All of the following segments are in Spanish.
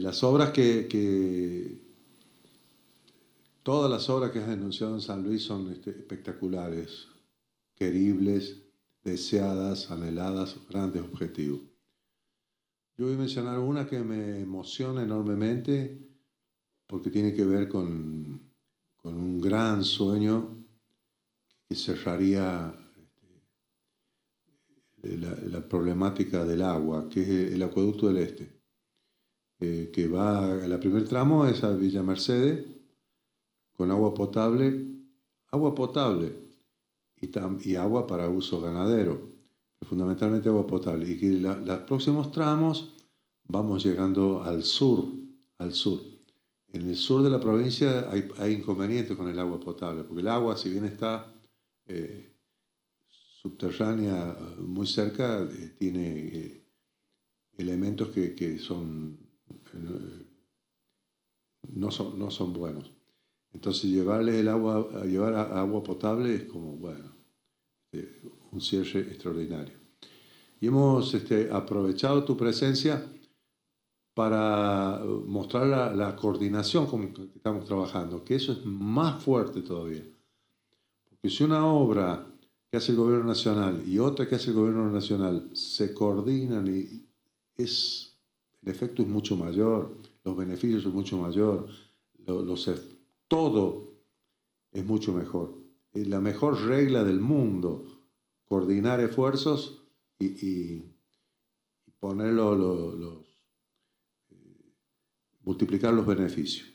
las obras que, Todas las obras que has denunciado en San Luis son este, espectaculares, queribles, deseadas, anheladas, grandes objetivos. Yo voy a mencionar una que me emociona enormemente porque tiene que ver con, un gran sueño que cerraría este, la problemática del agua, que es el acueducto del Este que va a la primer tramo es a Villa Mercedes con agua potable, agua potable y, agua para uso ganadero, fundamentalmente agua potable. Y que los próximos tramos vamos llegando al sur, al sur. En el sur de la provincia hay, inconvenientes con el agua potable, porque el agua, si bien está eh, subterránea muy cerca, eh, tiene eh, elementos que, que, son eh, no son, no son buenos. Entonces llevarles el agua, llevar agua potable es como, bueno, eh, un cierre extraordinario. Y hemos este, aprovechado tu presencia para mostrar la, coordinación con que estamos trabajando, que eso es más fuerte todavía. Porque si una obra que hace el gobierno nacional y otra que hace el gobierno nacional se coordinan y es el efecto es mucho mayor, los beneficios son mucho mayor, todo es mucho mejor. Es la mejor regla del mundo, coordinar esfuerzos y, eh, multiplicar los beneficios.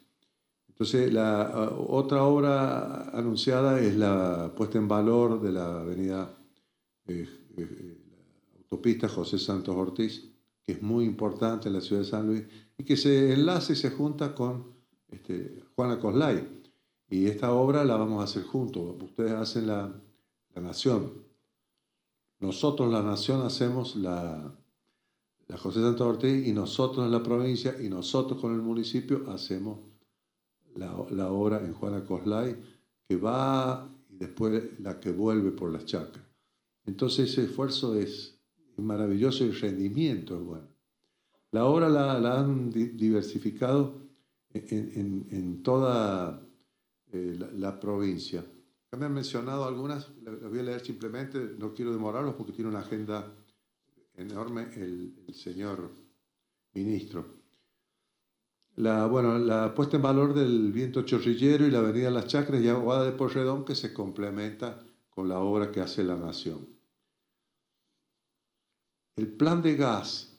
Entonces, la otra obra anunciada es la puesta en valor de la avenida eh, eh, autopista José Santos Ortiz, que es muy importante en la ciudad de San Luis, y que se enlace y se junta con este, Juana Coslay. Y esta obra la vamos a hacer juntos. Ustedes hacen la, la Nación. Nosotros, la Nación, hacemos la, la José Santo Ortiz y nosotros en la provincia y nosotros con el municipio hacemos la, la obra en Juana Coslay que va y después la que vuelve por las chacras. Entonces ese esfuerzo es maravilloso y rendimiento bueno. La obra la, han diversificado en, toda eh, la, provincia. Ya me han mencionado algunas, las voy a leer simplemente, no quiero demorarlos porque tiene una agenda enorme el, señor ministro. La, bueno, la puesta en valor del viento chorrillero y la avenida Las Chacras y Aguada de Porredón que se complementa con la obra que hace la Nación. El plan de gas.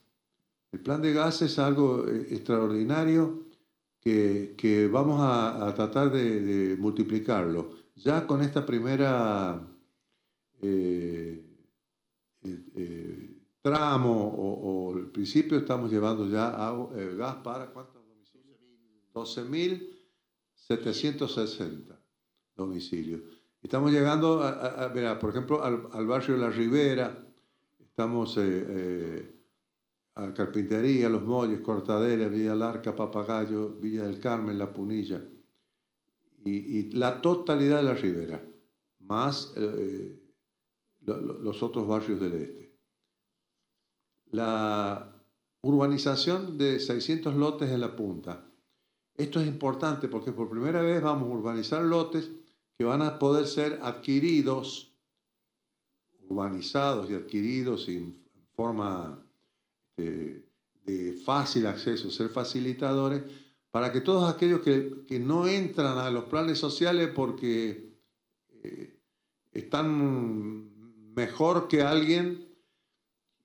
El plan de gas es algo eh, extraordinario que, vamos a, tratar de, multiplicarlo. Ya con esta primera eh, eh, tramo o, el principio estamos llevando ya gas para cuántos domicilios? 12.760 domicilios. Estamos llegando, a, por ejemplo, al, barrio barrio La Rivera, Estamos eh, eh, a Carpintería, Los Molles, Cortadera, Villa Larca, Papagayo, Villa del Carmen, La Punilla. Y, la totalidad de la ribera, más eh, los otros barrios del este. La urbanización de 600 lotes en la punta. Esto es importante porque por primera vez vamos a urbanizar lotes que van a poder ser adquiridos urbanizados y adquiridos en forma este, de, fácil acceso, ser facilitadores, para que todos aquellos que, no entran a los planes sociales porque eh, están mejor que alguien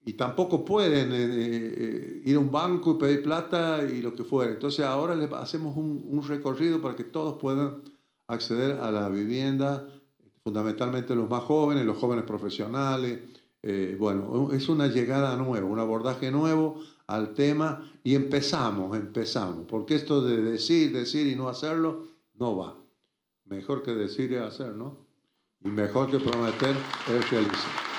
y tampoco pueden eh, eh, ir a un banco y pedir plata y lo que fuera. Entonces ahora les hacemos un, un recorrido para que todos puedan acceder a la vivienda fundamentalmente los más jóvenes, los jóvenes profesionales. Eh, bueno, es una llegada nueva, un abordaje nuevo al tema y empezamos, empezamos, porque esto de decir, decir y no hacerlo, no va. Mejor que decir y hacer, ¿no? Y mejor que prometer es feliz.